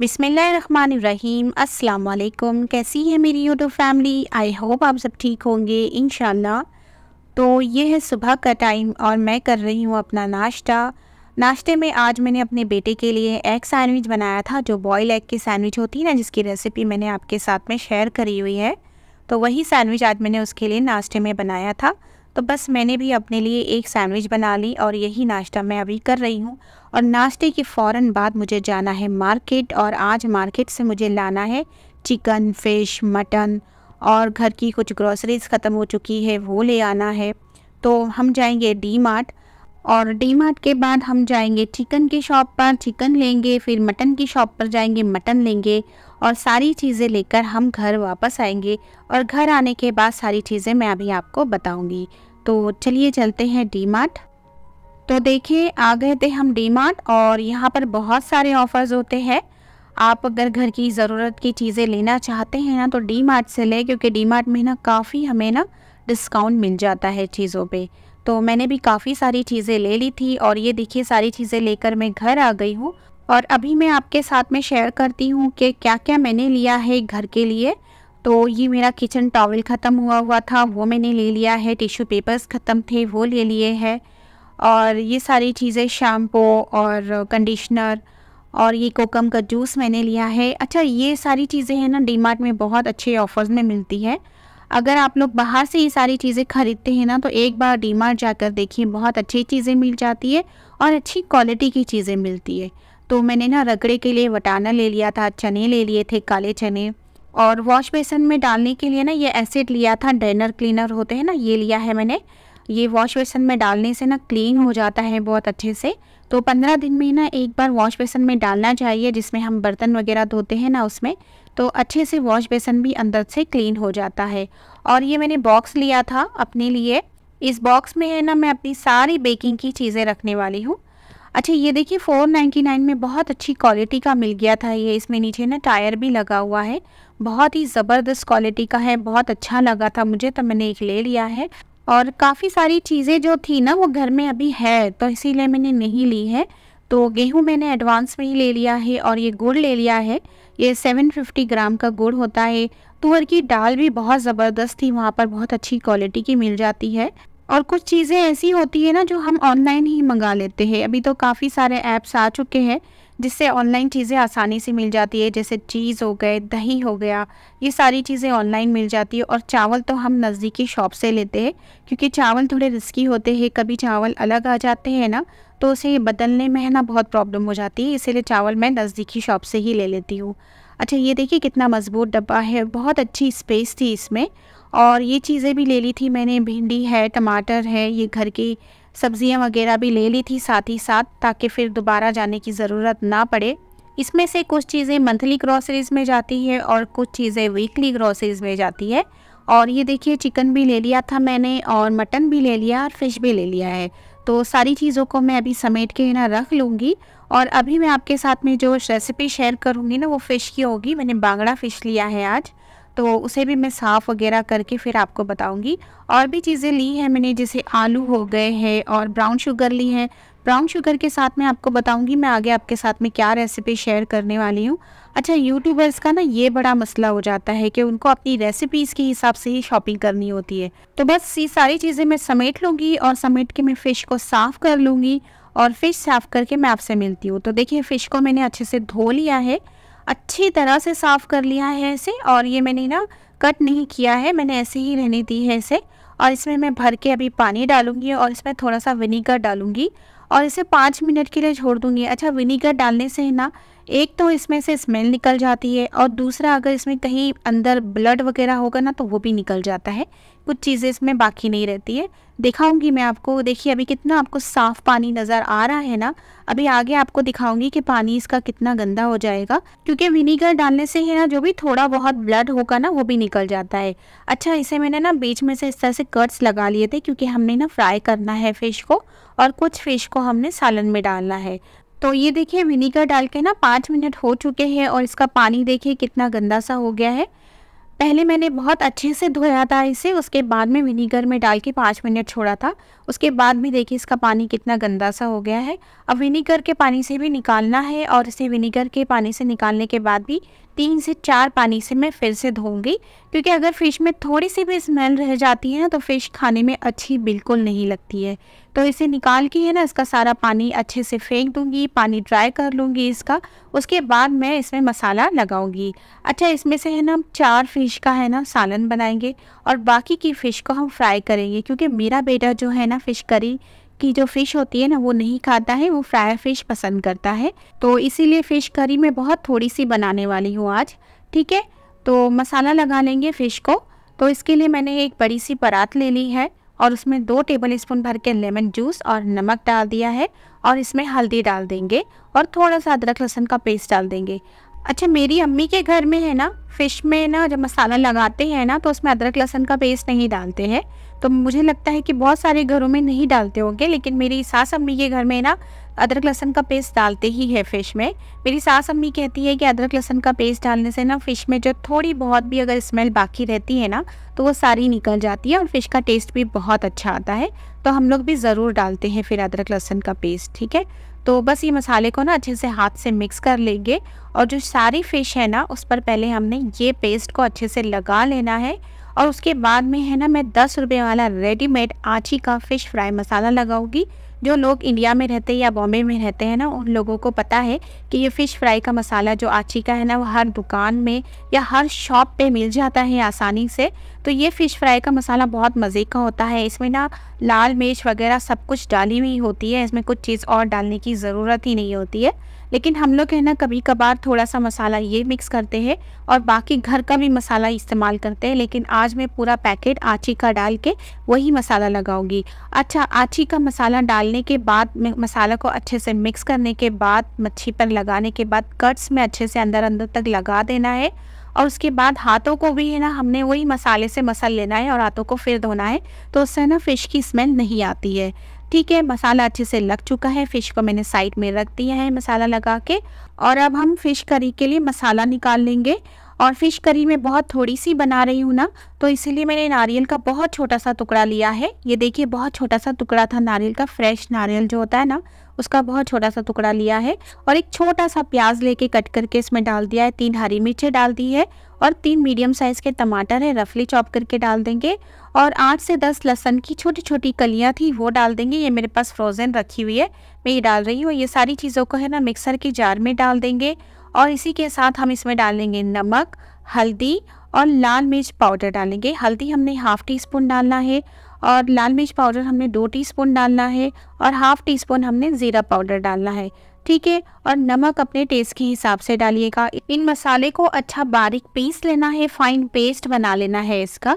बिसमीम अल्लाम कैसी है मेरी यूट्यूब फैमिली आई होप आप सब ठीक होंगे इन तो ये है सुबह का टाइम और मैं कर रही हूँ अपना नाश्ता नाश्ते में आज मैंने अपने बेटे के लिए एग सैंडविच बनाया था जो बॉयल एग की सैंडविच होती है ना जिसकी रेसिपी मैंने आपके साथ में शेयर करी हुई है तो वही सैंडविच आज मैंने उसके लिए नाश्ते में बनाया था तो बस मैंने भी अपने लिए एक सैंडविच बना ली और यही नाश्ता मैं अभी कर रही हूँ और नाश्ते के फ़ौर बाद मुझे जाना है मार्केट और आज मार्केट से मुझे लाना है चिकन फिश मटन और घर की कुछ ग्रॉसरीज़ ख़त्म हो चुकी है वो ले आना है तो हम जाएंगे डी मार्ट और डी मार्ट के बाद हम जाएंगे चिकन की शॉप पर चिकन लेंगे फिर मटन की शॉप पर जाएंगे मटन लेंगे और सारी चीज़ें लेकर हम घर वापस आएंगे और घर आने के बाद सारी चीज़ें मैं अभी आपको बताऊंगी तो चलिए चलते हैं डी मार्ट तो देखिए आ गए थे हम डी मार्ट और यहाँ पर बहुत सारे ऑफ़र्स होते हैं आप अगर घर की ज़रूरत की चीज़ें लेना चाहते हैं ना तो डी मार्ट से लें क्योंकि डी मार्ट में ना काफ़ी हमें ना डिस्काउंट मिल जाता है चीज़ों पे तो मैंने भी काफ़ी सारी चीज़ें ले ली थी और ये देखिए सारी चीज़ें लेकर मैं घर आ गई हूँ और अभी मैं आपके साथ में शेयर करती हूँ कि क्या क्या मैंने लिया है घर के लिए तो ये मेरा किचन टॉवल ख़त्म हुआ हुआ था वो मैंने ले लिया है टिश्यू पेपर्स ख़त्म थे वो ले लिए हैं और ये सारी चीज़ें शैम्पू और कंडीशनर और ये कोकम का जूस मैंने लिया है अच्छा ये सारी चीज़ें हैं ना डी में बहुत अच्छे ऑफ़र्स में मिलती है अगर आप लोग बाहर से ये सारी चीज़ें ख़रीदते हैं ना तो एक बार डी जाकर देखिए बहुत अच्छी चीज़ें मिल जाती है और अच्छी क्वालिटी की चीज़ें मिलती है तो मैंने ना रगड़े के लिए वटाना ले लिया था चने ले लिए थे काले चने और वॉश बेसन में डालने के लिए ना ये एसिड लिया था डेनर क्लीनर होते हैं ना ये लिया है मैंने ये वॉश बेसन में डालने से ना क्लीन हो जाता है बहुत अच्छे से तो पंद्रह दिन में ना एक बार वॉश बेसन में डालना चाहिए जिसमें हम बर्तन वगैरह धोते हैं ना उसमें तो अच्छे से वॉश बेसन भी अंदर से क्लीन हो जाता है और ये मैंने बॉक्स लिया था अपने लिए इस बॉक्स में है ना मैं अपनी सारी बेकिंग की चीज़ें रखने वाली हूँ अच्छा ये देखिए 499 में बहुत अच्छी क्वालिटी का मिल गया था ये इसमें नीचे ना टायर भी लगा हुआ है बहुत ही ज़बरदस्त क्वालिटी का है बहुत अच्छा लगा था मुझे तो मैंने एक ले लिया है और काफ़ी सारी चीज़ें जो थी ना वो घर में अभी है तो इसीलिए मैंने नहीं ली है तो गेहूँ मैंने एडवांस में ही ले लिया है और ये गुड़ ले लिया है ये 750 ग्राम का गुड़ होता है तुअर की दाल भी बहुत ज़बरदस्त थी वहाँ पर बहुत अच्छी क्वालिटी की मिल जाती है और कुछ चीज़ें ऐसी होती है ना जो हम ऑनलाइन ही मंगा लेते हैं अभी तो काफ़ी सारे ऐप्स आ चुके हैं जिससे ऑनलाइन चीज़ें आसानी से मिल जाती है जैसे चीज़ हो गए दही हो गया ये सारी चीज़ें ऑनलाइन मिल जाती है और चावल तो हम नज़दीकी शॉप से लेते हैं क्योंकि चावल थोड़े रिस्की होते हैं कभी चावल अलग आ जाते हैं ना तो उसे बदलने में है ना बहुत प्रॉब्लम हो जाती है इसीलिए चावल मैं नज़दीकी शॉप से ही ले लेती हूँ अच्छा ये देखिए कितना मजबूत डब्बा है बहुत अच्छी स्पेस थी इसमें और ये चीज़ें भी ले ली थी मैंने भिंडी है टमाटर है ये घर की सब्जियां वगैरह भी ले ली थी साथ ही साथ ताकि फिर दोबारा जाने की ज़रूरत ना पड़े इसमें से कुछ चीज़ें मंथली ग्रॉसरीज़ में जाती है और कुछ चीज़ें वीकली ग्रॉसरीज़ में जाती है और ये देखिए चिकन भी ले लिया था मैंने और मटन भी ले लिया और फिश भी ले लिया है तो सारी चीज़ों को मैं अभी समेट के ना रख लूँगी और अभी मैं आपके साथ में जो रेसिपी शेयर करूँगी ना वो फ़िश की होगी मैंने बांगड़ा फ़िश लिया है आज तो उसे भी मैं साफ़ वगैरह करके फिर आपको बताऊंगी और भी चीज़ें ली हैं मैंने जैसे आलू हो गए हैं और ब्राउन शुगर ली है ब्राउन शुगर के साथ मैं आपको बताऊंगी मैं आगे आपके साथ में क्या रेसिपी शेयर करने वाली हूँ अच्छा यूट्यूबर्स का ना ये बड़ा मसला हो जाता है कि उनको अपनी रेसिपीज़ के हिसाब से ही शॉपिंग करनी होती है तो बस ये सारी चीज़ें मैं समेट लूँगी और समेट के मैं फ़िश को साफ़ कर लूँगी और फ़िश साफ़ करके मैं आपसे मिलती हूँ तो देखिए फ़िश को मैंने अच्छे से धो लिया है अच्छी तरह से साफ़ कर लिया है इसे और ये मैंने ना कट नहीं किया है मैंने ऐसे ही रहने दी है इसे और इसमें मैं भर के अभी पानी डालूंगी और इसमें थोड़ा सा विनीगर डालूंगी और इसे पाँच मिनट के लिए छोड़ दूंगी अच्छा विनीगर डालने से है ना एक तो इसमें से स्मेल निकल जाती है और दूसरा अगर इसमें कहीं अंदर ब्लड वगैरह होगा ना तो वो भी निकल जाता है कुछ चीज़ें इसमें बाकी नहीं रहती है दिखाऊंगी मैं आपको देखिए अभी कितना आपको साफ़ पानी नज़र आ रहा है ना अभी आगे आपको दिखाऊंगी कि पानी इसका कितना गंदा हो जाएगा क्योंकि विनीगर डालने से है ना जो भी थोड़ा बहुत ब्लड होगा ना वो भी निकल जाता है अच्छा इसे मैंने ना बीच में से इस तरह से कट्स लगा लिए थे क्योंकि हमने ना फ्राई करना है फ़िश को और कुछ फ़िश को हमने सालन में डालना है तो ये देखिए विनीगर डाल के ना पाँच मिनट हो चुके हैं और इसका पानी देखिए कितना गंदा सा हो गया है पहले मैंने बहुत अच्छे से धोया था इसे उसके बाद में विनीगर में डाल के पाँच मिनट छोड़ा था उसके बाद भी देखिए इसका पानी कितना गंदा सा हो गया है अब विनीगर के पानी से भी निकालना है और इसे विनीगर के पानी से निकालने के बाद भी तीन से चार पानी से मैं फिर से धोऊंगी क्योंकि अगर फ़िश में थोड़ी सी भी स्मेल रह जाती है ना तो फ़िश खाने में अच्छी बिल्कुल नहीं लगती है तो इसे निकाल के है ना इसका सारा पानी अच्छे से फेंक दूंगी पानी ड्राई कर लूँगी इसका उसके बाद मैं इसमें मसाला लगाऊंगी अच्छा इसमें से है ना चार फ़िश का है ना सालन बनाएंगे और बाकी की फ़िश को हम फ्राई करेंगे क्योंकि मेरा बेटा जो है ना फ़िश करी की जो फ़िश होती है ना वो नहीं खाता है वो फ्राई फ़िश पसंद करता है तो इसीलिए फ़िश करी मैं बहुत थोड़ी सी बनाने वाली हूँ आज ठीक है तो मसाला लगा लेंगे फ़िश को तो इसके लिए मैंने एक बड़ी सी परात ले ली है और उसमें दो टेबल स्पून भर के लेमन जूस और नमक डाल दिया है और इसमें हल्दी डाल देंगे और थोड़ा सा अदरक लहसुन का पेस्ट डाल देंगे अच्छा मेरी अम्मी के घर में है ना फ़िश में ना जब मसाला लगाते हैं ना तो उसमें अदरक लहसुन का पेस्ट नहीं डालते हैं तो मुझे लगता है कि बहुत सारे घरों में नहीं डालते होंगे लेकिन मेरी सास अम्मी के घर में ना अदरक लहसन का पेस्ट डालते ही है फ़िश में मेरी सास अम्मी कहती है कि अदरक लहसन का पेस्ट डालने से ना फ़िश में जो थोड़ी बहुत भी अगर स्मेल बाकी रहती है ना तो वो सारी निकल जाती है और फ़िश का टेस्ट भी बहुत अच्छा आता है तो हम लोग भी ज़रूर डालते हैं फिर अदरक लहसन का पेस्ट ठीक है तो बस ये मसाले को ना अच्छे से हाथ से मिक्स कर लेंगे और जो सारी फ़िश है ना उस पर पहले हमने ये पेस्ट को अच्छे से लगा लेना है और उसके बाद में है ना मैं दस रुपये वाला रेडीमेड आची का फ़िश फ्राई मसाला लगाऊंगी जो लोग इंडिया में रहते हैं या बॉम्बे में रहते हैं ना उन लोगों को पता है कि ये फ़िश फ्राई का मसाला जो आची का है ना वो हर दुकान में या हर शॉप पे मिल जाता है आसानी से तो ये फ़िश फ्राई का मसाला बहुत मज़े का होता है इसमें ना लाल मिर्च वगैरह सब कुछ डाली हुई होती है इसमें कुछ चीज़ और डालने की ज़रूरत ही नहीं होती है लेकिन हम लोग है ना कभी कभार थोड़ा सा मसाला ये मिक्स करते हैं और बाकी घर का भी मसाला इस्तेमाल करते हैं लेकिन आज मैं पूरा पैकेट आची का डाल के वही मसाला लगाऊंगी अच्छा आची का मसाला डालने के बाद मसाला को अच्छे से मिक्स करने के बाद मच्छी पर लगाने के बाद कट्स में अच्छे से अंदर अंदर तक लगा देना है और उसके बाद हाथों को भी है ना हमने वही मसाले से मसल लेना है और हाथों को फिर धोना है तो उससे ना फ़िश की स्मेल नहीं आती है ठीक है मसाला अच्छे से लग चुका है फ़िश को मैंने साइड में रख दिया है मसाला लगा के और अब हम फ़िश करी के लिए मसाला निकाल लेंगे और फिश करी में बहुत थोड़ी सी बना रही हूँ ना तो इसीलिए मैंने नारियल का बहुत छोटा सा टुकड़ा लिया है ये देखिए बहुत छोटा सा टुकड़ा था नारियल का फ्रेश नारियल जो होता है ना उसका बहुत छोटा सा टुकड़ा लिया है और एक छोटा सा प्याज लेके कट करके इसमें डाल दिया है तीन हरी मिर्चें डाल दी है और तीन मीडियम साइज़ के टमाटर है रफली चॉप करके डाल देंगे और आठ से दस लहसन की छोटी छोटी कलियाँ थी वो डाल देंगे ये मेरे पास फ्रोज़न रखी हुई है मैं ये डाल रही हूँ ये सारी चीज़ों को है ना मिक्सर के जार में डाल देंगे और इसी के साथ हम इसमें डालेंगे नमक हल्दी और लाल मिर्च पाउडर डालेंगे हल्दी हमने हाफ़ टी स्पून डालना है और लाल मिर्च पाउडर हमने दो टीस्पून डालना है और हाफ़ टी स्पून हमने ज़ीरा पाउडर डालना है ठीक है और नमक अपने टेस्ट के हिसाब से डालिएगा इन मसाले को अच्छा बारीक पीस लेना है फाइन पेस्ट बना लेना है इसका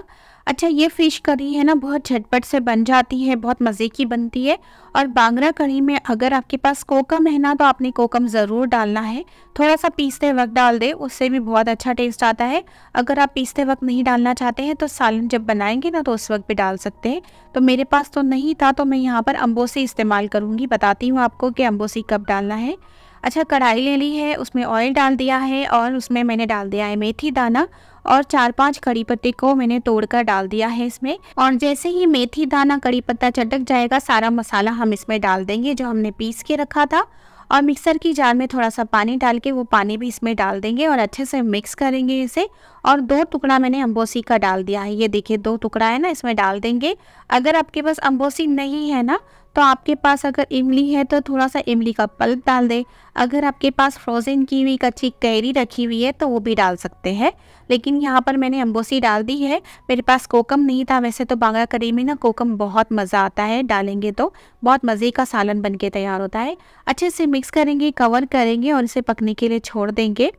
अच्छा ये फ़िश करी है ना बहुत झटपट से बन जाती है बहुत मज़े की बनती है और बांगरा करी में अगर आपके पास कोकम है ना तो आपने कोकम ज़रूर डालना है थोड़ा सा पीसते वक्त डाल दे उससे भी बहुत अच्छा टेस्ट आता है अगर आप पीसते वक्त नहीं डालना चाहते हैं तो सालन जब बनाएंगे ना तो उस वक्त भी डाल सकते हैं तो मेरे पास तो नहीं था तो मैं यहाँ पर अम्बोसी इस्तेमाल करूँगी बताती हूँ आपको कि अम्बोसी कब डालना है अच्छा कढ़ाई ले ली है उसमें ऑयल डाल दिया है और उसमें मैंने डाल दिया है मेथी दाना और चार पांच कड़ी पत्ते को मैंने तोड़कर डाल दिया है इसमें और जैसे ही मेथी दाना कड़ी पत्ता चटक जाएगा सारा मसाला हम इसमें डाल देंगे जो हमने पीस के रखा था और मिक्सर की जार में थोड़ा सा पानी डाल के वो पानी भी इसमें डाल देंगे और अच्छे से मिक्स करेंगे इसे और दो टुकड़ा मैंने अम्बोसी का डाल दिया है ये देखिए दो टुकड़ा है ना इसमें डाल देंगे अगर आपके पास अम्बोसी नहीं है ना तो आपके पास अगर इमली है तो थोड़ा सा इमली का पल्प डाल दें अगर आपके पास फ्रोज़न की हुई कच्ची कैरी रखी हुई है तो वो भी डाल सकते हैं लेकिन यहाँ पर मैंने अम्बोसी डाल दी है मेरे पास कोकम नहीं था वैसे तो बांगा करी में ना कोकम बहुत मज़ा आता है डालेंगे तो बहुत मज़े का सालन बन के तैयार होता है अच्छे से मिक्स करेंगे कवर करेंगे और इसे पकने के लिए छोड़ देंगे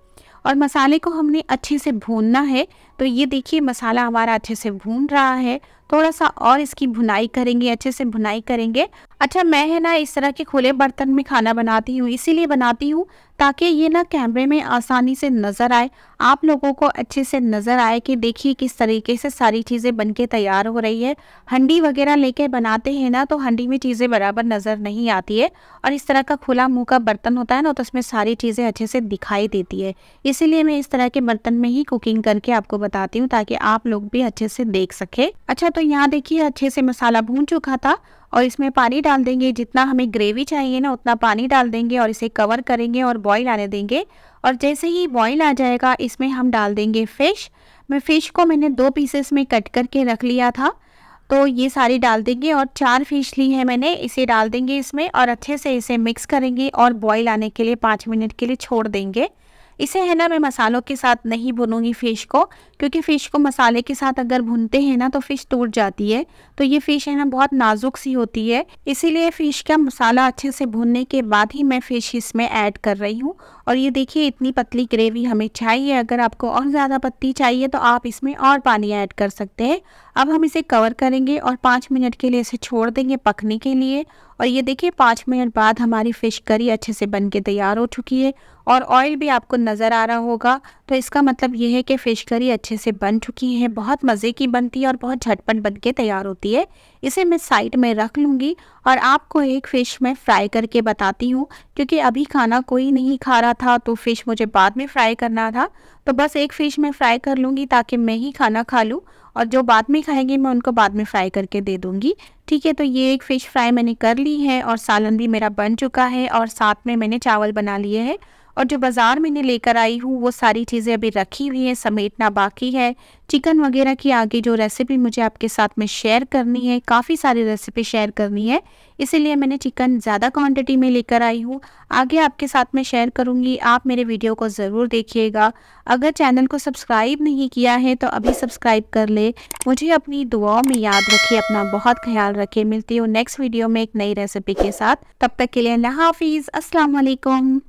और मसाले को हमने अच्छे से भूनना है तो ये देखिए मसाला हमारा अच्छे से भून रहा है थोड़ा सा और इसकी भुनाई करेंगे अच्छे से भुनाई करेंगे अच्छा मैं है ना इस तरह के खुले बर्तन में खाना बनाती हूँ इसीलिए बनाती हूँ ताकि ये ना कैमरे में आसानी से नज़र आए आप लोगों को अच्छे से नज़र आए कि देखिए किस तरीके से सारी चीज़ें बन के तैयार हो रही है हंडी वगैरह लेके बनाते हैं ना तो हंडी में चीज़ें बराबर नज़र नहीं आती है और इस तरह का खुला मुँह का बर्तन होता है ना तो उसमें सारी चीज़ें अच्छे से दिखाई देती है इसीलिए मैं इस तरह के बर्तन में ही कुकिंग करके आपको बताती हूँ ताकि आप लोग भी अच्छे से देख सकें अच्छा तो तो यहाँ देखिए अच्छे से मसाला भून चुका था और इसमें पानी डाल देंगे जितना हमें ग्रेवी चाहिए ना उतना पानी डाल देंगे और इसे कवर करेंगे और बॉईल आने देंगे और जैसे ही बॉईल आ जाएगा इसमें हम डाल देंगे फ़िश मैं फ़िश को मैंने दो पीसेस में कट करके रख लिया था तो ये सारी डाल देंगे और चार फिश ली है मैंने इसे डाल देंगे इसमें और अच्छे से इसे मिक्स करेंगे और बॉयल आने के लिए पाँच मिनट के लिए छोड़ देंगे इसे है ना मैं मसालों के साथ नहीं भुनूंगी फ़िश को क्योंकि फ़िश को मसाले के साथ अगर भुनते हैं ना तो फ़िश टूट जाती है तो ये फ़िश है ना बहुत नाजुक सी होती है इसीलिए फ़िश का मसाला अच्छे से भुनने के बाद ही मैं फ़िश इसमें ऐड कर रही हूँ और ये देखिए इतनी पतली ग्रेवी हमें चाहिए अगर आपको और ज़्यादा पत्ती चाहिए तो आप इसमें और पानी ऐड कर सकते हैं अब हम इसे कवर करेंगे और पाँच मिनट के लिए इसे छोड़ देंगे पकने के लिए और ये देखिए पाँच मिनट बाद हमारी फ़िश करी अच्छे से बन के तैयार हो चुकी है और ऑयल भी आपको नज़र आ रहा होगा तो इसका मतलब ये है कि फ़िश करी अच्छे से बन चुकी है बहुत मज़े की बनती है और बहुत झटपट बन के तैयार होती है इसे मैं साइड में रख लूँगी और आपको एक फ़िश मैं फ्राई करके बताती हूँ क्योंकि अभी खाना कोई नहीं खा रहा था तो फ़िश मुझे बाद में फ्राई करना था तो बस एक फ़िश मैं फ्राई कर लूँगी ताकि मैं ही खाना खा लूँ और जो बाद में खाएंगे मैं उनको बाद में फ्राई करके दे दूँगी ठीक है तो ये एक फ़िश फ्राई मैंने कर ली है और सालन भी मेरा बन चुका है और साथ में मैंने चावल बना लिए हैं और जो बाज़ार मैंने लेकर आई हूँ वो सारी चीज़ें अभी रखी हुई हैं समेटना बाकी है चिकन वगैरह की आगे जो रेसिपी मुझे आपके साथ में शेयर करनी है काफ़ी सारी रेसिपी शेयर करनी है इसीलिए मैंने चिकन ज़्यादा क्वांटिटी में लेकर आई हूँ आगे आपके साथ में शेयर करूँगी आप मेरे वीडियो को ज़रूर देखिएगा अगर चैनल को सब्सक्राइब नहीं किया है तो अभी सब्सक्राइब कर ले मुझे अपनी दुआओं में याद रखे अपना बहुत ख्याल रखे मिलती हूँ नेक्स्ट वीडियो में एक नई रेसिपी के साथ तब तक के लिए अल्लाह हाफिज़ असलकम